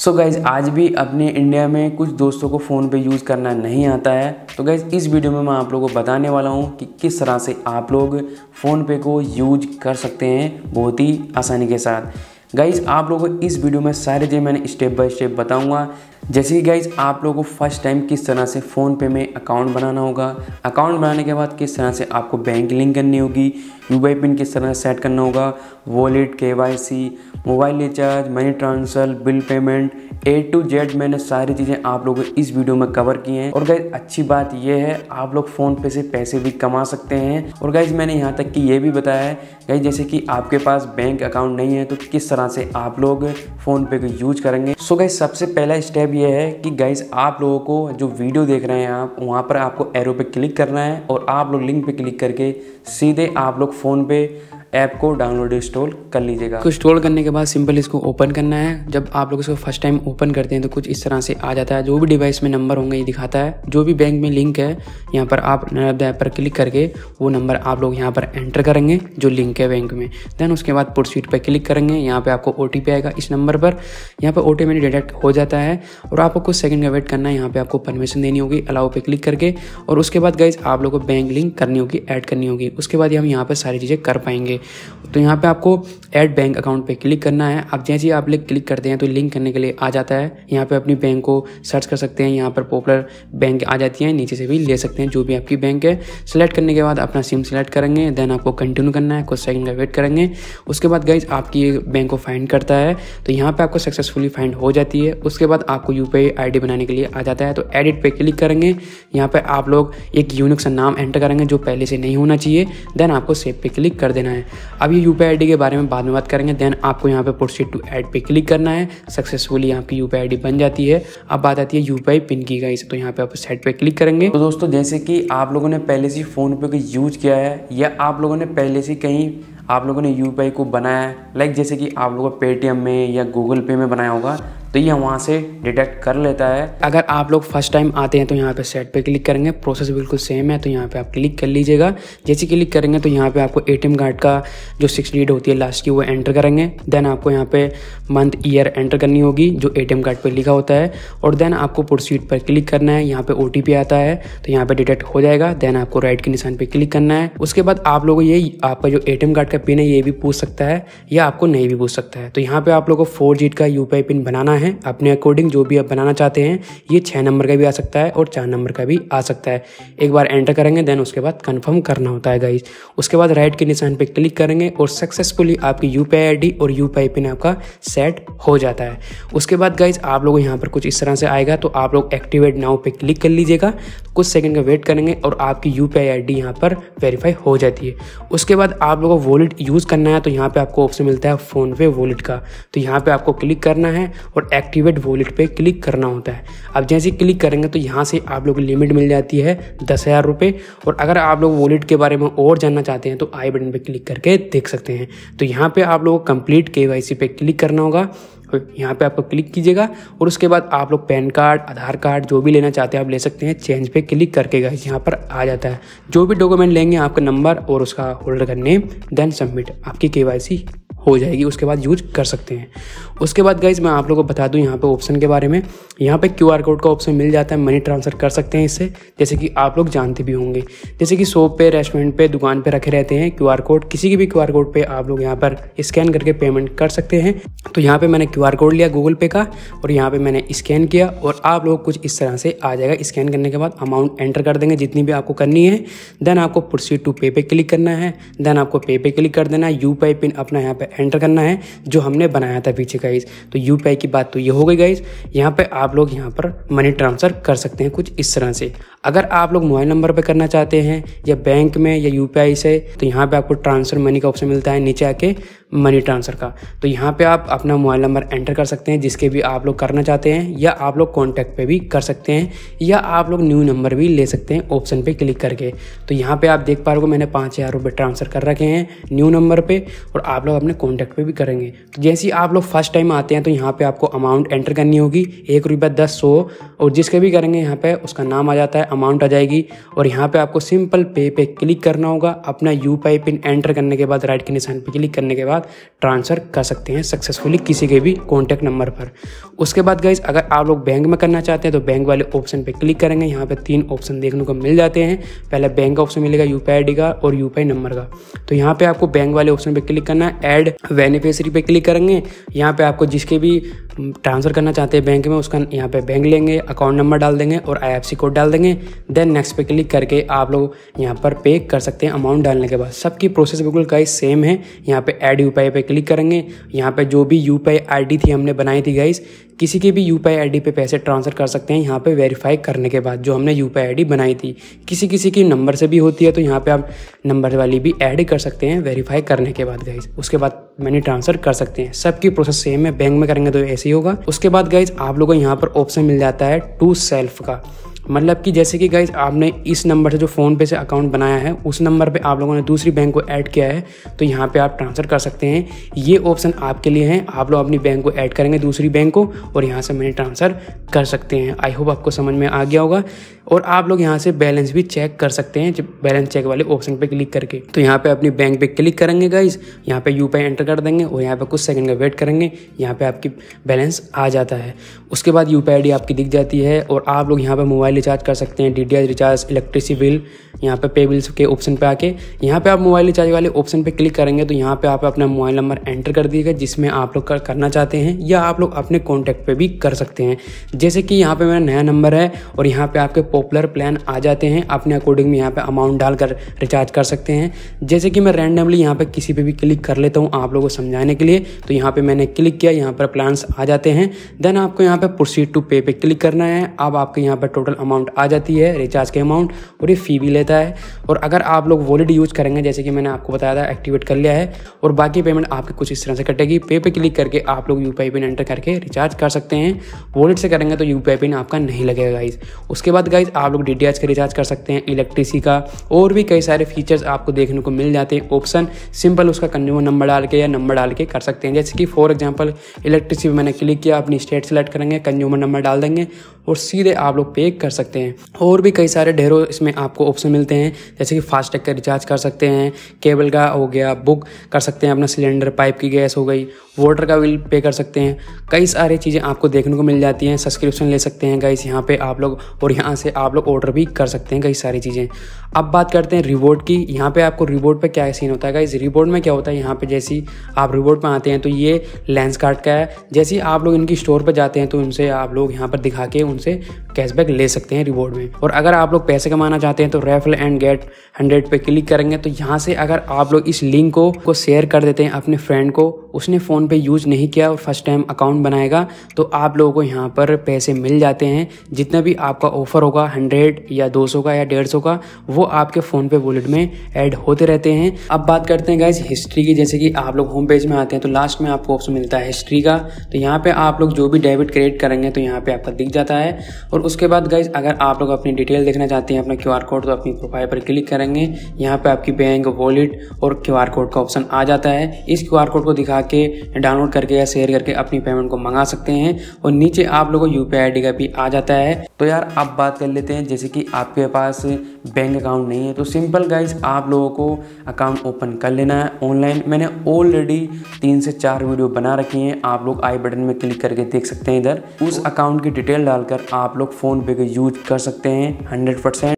सो so guys आज भी अपने इंडिया में कुछ दोस्तों को फ़ोन पे यूज़ करना नहीं आता है तो गाइज़ इस वीडियो में मैं आप लोगों को बताने वाला हूँ कि किस तरह से आप लोग फ़ोन पे को यूज कर सकते हैं बहुत ही आसानी के साथ गाइज़ आप लोगों को इस वीडियो में सारे चीज़ मैंने स्टेप बाय स्टेप बताऊंगा जैसे कि गाइज आप लोगों को फर्स्ट टाइम किस तरह से फ़ोन पे में अकाउंट बनाना होगा अकाउंट बनाने के बाद किस तरह से आपको बैंक लिंक करनी होगी यू पिन किस तरह से सेट करना होगा वॉलेट के mobile recharge money transfer bill payment A to Z मैंने सारी चीज़ें आप लोगों को इस वीडियो में कवर की हैं और गाइज अच्छी बात यह है आप लोग फ़ोन पे से पैसे भी कमा सकते हैं और गाइज मैंने यहाँ तक कि ये भी बताया है गाइज जैसे कि आपके पास बैंक अकाउंट नहीं है तो किस तरह से आप लोग फ़ोन पे को यूज करेंगे सो गाइज सबसे पहला स्टेप ये है कि गाइज आप लोगों को जो वीडियो देख रहे हैं आप वहाँ पर आपको एरो पे क्लिक करना है और आप लोग लिंक पे क्लिक करके सीधे आप लोग फ़ोन पे ऐप को डाउनलोड इंस्टॉल कर लीजिएगा कुछ इंस्टॉल करने के बाद सिंपल इसको ओपन करना है जब आप लोग इसको फर्स्ट टाइम ओपन करते हैं तो कुछ इस तरह से आ जाता है जो भी डिवाइस में नंबर होंगे ये दिखाता है जो भी बैंक में लिंक है यहाँ पर आप नर्द ऐप पर क्लिक करके वो नंबर आप लोग यहाँ पर एंटर करेंगे जो लिंक है बैंक में देन उसके बाद प्रोसीड पर क्लिक करेंगे यहाँ पर आपको ओ आएगा इस नंबर पर यहाँ पर ऑटोमेटिक डिटेक्ट हो जाता है और आपको कुछ सेकंड का वेट करना है यहाँ पर आपको परमिशन देनी होगी अलाउ पर क्लिक करके और उसके बाद गाइज आप लोग को बैंक लिंक करनी होगी ऐड करनी होगी उसके बाद हम यहाँ पर सारी चीज़ें कर पाएंगे तो यहाँ पे आपको ऐड बैंक अकाउंट पे क्लिक करना है आप जैसे ही आप लिंक क्लिक करते हैं तो लिंक करने के लिए आ जाता है यहाँ पे अपनी बैंक को सर्च कर सकते हैं यहाँ पर पॉपुलर बैंक आ जाती है नीचे से भी ले सकते हैं जो भी आपकी बैंक है सेलेक्ट करने के बाद अपना सिम सेलेक्ट करेंगे देन आपको कंटिन्यू करना है कुछ सेकंड का वेट करेंगे उसके बाद गई आपकी बैंक को फाइंड करता है तो यहाँ पर आपको सक्सेसफुली फाइंड हो जाती है उसके बाद आपको यू पी बनाने के लिए आ जाता है तो एडिट पर क्लिक करेंगे यहाँ पर आप लोग एक यूनिक सा नाम एंटर करेंगे जो पहले से नहीं होना चाहिए देन आपको सेव पे क्लिक कर देना है अब ये यू पी के बारे में बाद में बात करेंगे देन आपको यहाँ पे प्रोसीड टू ऐड पे क्लिक करना है सक्सेसफुली आपकी यू पी बन जाती है अब बात आती है यू पिन की गई तो यहाँ पे आप सेट पे क्लिक करेंगे तो दोस्तों जैसे कि आप लोगों ने पहले से फ़ोनपे का यूज़ किया है या आप लोगों ने पहले से कहीं आप लोगों ने यू को बनाया है लाइक जैसे कि आप लोगों पेटीएम में या गूगल पे में बनाया होगा तो ये वहाँ से डिटेक्ट कर लेता है अगर आप लोग फर्स्ट टाइम आते हैं तो यहाँ पे सेट पे क्लिक करेंगे प्रोसेस बिल्कुल सेम है तो यहाँ पे आप क्लिक कर लीजिएगा जैसे क्लिक करेंगे तो यहाँ पे आपको एटीएम कार्ड का जो सिक्स डीट होती है लास्ट की वो एंटर करेंगे देन आपको यहाँ पे मंथ ईयर एंटर करनी होगी जो एटीएम कार्ड पर लिखा होता है और देन आपको प्रोसीड पर क्लिक करना है यहाँ पे ओ आता है तो यहाँ पे डिटेक्ट हो जाएगा देन आपको राइट के निशान पर क्लिक करना है उसके बाद आप लोगों ये आपका जो एटीएम कार्ड का पिन है ये भी पूछ सकता है या आपको नहीं भी पूछ सकता है तो यहाँ पे आप लोगों को फोर का यूपीआई पिन बनाना है हैं अपने अकॉर्डिंग जो भी आप बनाना चाहते हैं ये छः नंबर का भी आ सकता है और चार नंबर का भी आ सकता है एक बार एंटर करेंगे देन उसके बाद कन्फर्म करना होता है गाइज उसके बाद राइट के निशान पर क्लिक करेंगे और सक्सेसफुली आपकी यू पी और यू पी पिन आपका सेट हो जाता है उसके बाद गाइज आप लोग यहाँ पर कुछ इस तरह से आएगा तो आप लोग एक्टिवेट नाउ पर क्लिक कर लीजिएगा कुछ सेकंड का वेट करेंगे और आपकी यू पी आई यहाँ पर वेरीफाई हो जाती है उसके बाद आप लोगों को वॉलेट यूज़ करना है तो यहाँ पे आपको ऑप्शन मिलता है फोन पे वॉलेट का तो यहाँ पे आपको क्लिक करना है और एक्टिवेट वॉलेट पे क्लिक करना होता है अब जैसे क्लिक करेंगे तो यहाँ से आप लोग लिमिट मिल जाती है दस हज़ार रुपये और अगर आप लोग वॉलेट के बारे में और जानना चाहते हैं तो आई बटन पर क्लिक करके देख सकते हैं तो यहाँ पर आप लोगों को कंप्लीट के वाई पे क्लिक करना होगा यहाँ पे आपको क्लिक कीजिएगा और उसके बाद आप लोग पैन कार्ड आधार कार्ड जो भी लेना चाहते हैं आप ले सकते हैं चेंज पे क्लिक करके गाइस यहाँ पर आ जाता है जो भी डॉक्यूमेंट लेंगे आपका नंबर और उसका होल्डर का नेम देन सबमिट आपकी के हो जाएगी उसके बाद यूज कर सकते हैं उसके बाद गाइज मैं आप लोगों को बता दूं यहाँ पे ऑप्शन के बारे में यहाँ पे क्यू कोड का ऑप्शन मिल जाता है मनी ट्रांसफ़र कर सकते हैं इससे जैसे कि आप लोग जानते भी होंगे जैसे कि शॉप पे रेस्टोरेंट पे दुकान पे रखे रहते हैं क्यू कोड किसी की भी क्यू कोड पे आप लोग यहाँ पर स्कैन करके पेमेंट कर सकते हैं तो यहाँ पर मैंने क्यू कोड लिया गूगल पे का और यहाँ पर मैंने स्कैन किया और आप लोग कुछ इस तरह से आ जाएगा स्कैन करने के बाद अमाउंट एंटर कर देंगे जितनी भी आपको करनी है देन आपको प्रोसीड टू पे पे क्लिक करना है देन आपको पे पे क्लिक कर देना है यू पिन अपना यहाँ पर एंटर करना है जो हमने बनाया था पीछे गाइज तो यू की बात तो ये हो गई गाइज यहाँ पर आप लोग यहाँ पर मनी ट्रांसफ़र कर सकते हैं कुछ इस तरह से अगर आप लोग मोबाइल नंबर पर करना चाहते हैं या बैंक में या यू से तो यहाँ पर आपको ट्रांसफ़र मनी का ऑप्शन मिलता है नीचे आके मनी ट्रांसफ़र का तो यहाँ पे आप अपना मोबाइल नंबर एंटर कर सकते हैं जिसके भी आप लोग करना चाहते हैं या आप लोग कॉन्टैक्ट पे भी कर सकते हैं या आप लोग न्यू नंबर भी ले सकते हैं ऑप्शन पे क्लिक करके तो यहाँ पे आप देख पा रहे हो मैंने पाँच हज़ार रुपये ट्रांसफ़र कर रखे हैं न्यू नंबर पर और आप लोग अपने कॉन्टैक्ट पे भी करेंगे तो जैसे ही आप लोग फर्स्ट टाइम आते हैं तो यहाँ पे आपको अमाउंट एंटर करनी होगी एक रुपये दस सौ और जिसके भी करेंगे यहाँ पे उसका नाम आ जाता है अमाउंट आ जाएगी और यहाँ पे आपको सिंपल पे पे क्लिक करना होगा अपना यू पिन एंटर करने के बाद राइट के निशान पर क्लिक करने के बाद ट्रांसफ़र कर सकते हैं सक्सेसफुली किसी के भी कॉन्टैक्ट नंबर पर उसके बाद गाइज अगर आप लोग बैंक में करना चाहते हैं तो बैंक वाले ऑप्शन पर क्लिक करेंगे यहाँ पर तीन ऑप्शन देखने को मिल जाते हैं पहले बैंक का ऑप्शन मिलेगा यू पी का और यू नंबर का तो यहाँ पर आपको बैंक वाले ऑप्शन पर क्लिक करना है एड बेनिफिशरी पे क्लिक करेंगे यहाँ पे आपको जिसके भी ट्रांसफ़र हम्म, करना चाहते हैं बैंक में उसका यहाँ पे बैंक लेंगे अकाउंट नंबर डाल देंगे और आई कोड डाल देंगे देन नेक्स्ट पे क्लिक करके आप लोग यहाँ पर पे कर सकते हैं अमाउंट डालने के बाद सबकी प्रोसेस बिल्कुल गाइस सेम है यहाँ पे ऐड यू पे क्लिक करेंगे यहाँ पे जो भी यू पी थी हमने बनाई थी गाइस किसी के भी यू पी पे पैसे ट्रांसफ़र कर सकते हैं यहाँ पे वेरीफाई करने के बाद जो हमने यू पी बनाई थी किसी किसी की नंबर से भी होती है तो यहाँ पे आप नंबर वाली भी ऐड कर सकते हैं वेरीफाई करने के बाद गाइस उसके बाद मनी ट्रांसफर कर सकते हैं सबकी प्रोसेस सेम है बैंक में करेंगे तो ऐसे ही होगा उसके बाद गाइज आप लोगों को यहाँ पर ऑप्शन मिल जाता है टू सेल्फ का मतलब कि जैसे कि गाइज आपने इस नंबर से जो फ़ोनपे से अकाउंट बनाया है उस नंबर पे आप लोगों ने दूसरी बैंक को ऐड किया है तो यहाँ पे आप ट्रांसफ़र कर सकते हैं ये ऑप्शन आपके लिए है आप लोग अपनी बैंक को ऐड करेंगे दूसरी बैंक को और यहाँ से मनी ट्रांसफ़र कर सकते हैं आई होप आपको समझ में आ गया होगा और आप लोग यहाँ से बैलेंस भी चेक कर सकते हैं जब बैलेंस चेक वाले ऑप्शन पर क्लिक करके तो यहाँ पर अपनी बैंक पर क्लिक करेंगे गाइज यहाँ पर यू एंटर कर देंगे और यहाँ पर कुछ सेकेंड का वेट करेंगे यहाँ पर आपकी बैलेंस आ जाता है उसके बाद यू पी आपकी दिख जाती है और आप लोग यहाँ पर मोबाइल मोबाइल रिचार्ज कर सकते हैं डी रिचार्ज इलेक्ट्रिसिटी बिल यहाँ पे पे बिल्स के ऑप्शन पे आके यहाँ पे आप मोबाइल रिचार्ज वाले ऑप्शन पे क्लिक करेंगे तो यहाँ पे आप अपना मोबाइल नंबर एंटर कर दिएगा जिसमें आप लोग कर, करना चाहते हैं या आप लोग अपने कॉन्टैक्ट पे भी कर सकते हैं जैसे कि यहाँ पे मेरा नया नंबर है और यहाँ पे आपके पॉपुलर प्लान आ जाते हैं अपने अकॉर्डिंग में यहाँ पे अमाउंट डालकर रिचार्ज कर सकते हैं जैसे कि मैं रैंडमली यहाँ पे किसी पे भी क्लिक कर लेता हूँ आप लोगों को समझाने के लिए तो यहाँ पे मैंने क्लिक किया यहाँ पर प्लान्स आ जाते हैं देन आपको यहाँ पे प्रोसीड टू पे पे क्लिक करना है अब आपके यहाँ पर टोटल अमाउंट आ जाती है रिचार्ज के अमाउंट और ये फी भी लेते देता है और अगर आप लोग वॉलेट यूज़ करेंगे जैसे कि मैंने आपको बताया था एक्टिवेट कर लिया है और बाकी पेमेंट आपकी कुछ इस तरह से कटेगी पे पे क्लिक करके आप लोग यू पिन एंटर करके रिचार्ज कर सकते हैं वॉलेट से करेंगे तो यू पिन आपका नहीं लगेगा गाइज उसके बाद गाइज आप लोग डी का रिचार्ज कर सकते हैं इलेक्ट्रिसी का और भी कई सारे फीचर्स आपको देखने को मिल जाते हैं ऑप्शन सिंपल उसका कंज्यूमर नंबर डाल के या नंबर डाल के कर सकते हैं जैसे कि फॉर एग्जाम्पल इलेक्ट्रिसी मैंने क्लिक किया अपनी स्टेट सेलेक्ट करेंगे कंज्यूमर नंबर डाल देंगे और सीधे आप लोग पे कर सकते हैं और भी कई सारे ढेरों इसमें आपको ऑप्शन मिलते हैं जैसे कि फास्टैग का रिचार्ज कर सकते हैं केबल का हो गया बुक कर सकते हैं अपना सिलेंडर पाइप की गैस हो गई वाटर का बिल पे कर सकते हैं कई सारी चीज़ें आपको देखने को मिल जाती हैं सब्सक्रिप्शन ले सकते हैं गाइस यहाँ पे आप लोग और यहाँ से आप लोग ऑर्डर भी कर सकते हैं कई सारी चीज़ें अब बात करते हैं रिवॉर्ड की यहाँ पे आपको रिवॉर्ड पे क्या सीन होता है गाइस रिवॉर्ड में क्या होता है यहाँ पे जैसी आप रिवॉर्ड पर आते हैं तो ये लेंस कार्ड का है जैसे ही आप लोग इनकी स्टोर पर जाते हैं तो उनसे आप लोग यहाँ पर दिखा के उनसे कैशबैक ले सकते हैं रिवॉर्ड में और अगर आप लोग पैसे कमाना चाहते हैं तो ref referral and get hundred पे क्लिक करेंगे तो यहाँ से अगर आप लोग इस लिंक को को शेयर कर देते हैं अपने फ्रेंड को उसने फ़ोन पे यूज़ नहीं किया और फर्स्ट टाइम अकाउंट बनाएगा तो आप लोगों को यहाँ पर पैसे मिल जाते हैं जितना भी आपका ऑफ़र होगा हंड्रेड या दो सौ का या डेढ़ सौ का वो आपके फ़ोन पे वॉलेट में ऐड होते रहते हैं अब बात करते हैं गाइज हिस्ट्री की जैसे कि आप लोग होम पेज में आते हैं तो लास्ट में आपको ऑप्शन मिलता है हिस्ट्री का तो यहाँ पर आप लोग जो भी डेबिट क्रिएट करेंगे तो यहाँ पर आपका दिख जाता है और उसके बाद गाइज अगर आप लोग अपनी डिटेल देखना चाहते हैं अपना क्यू कोड तो अपनी प्रोफाइल पर क्लिक करेंगे यहाँ पे आपकी बैंक वॉलेट और क्यू कोड का ऑप्शन आ जाता है इस क्यू कोड को दिखा के डाउनलोड करके या शेयर करके अपनी पेमेंट को मंगा सकते हैं और नीचे आप लोगों को यू पी का भी आ जाता है तो यार आप बात कर लेते हैं जैसे कि आपके पास बैंक अकाउंट नहीं है तो सिंपल गाइज आप लोगों को अकाउंट ओपन कर लेना है ऑनलाइन मैंने ऑलरेडी तीन से चार वीडियो बना रखी हैं आप लोग आई बटन में क्लिक करके देख सकते हैं इधर उस अकाउंट की डिटेल डालकर आप लोग फोन पे का यूज कर सकते हैं हंड्रेड परसेंट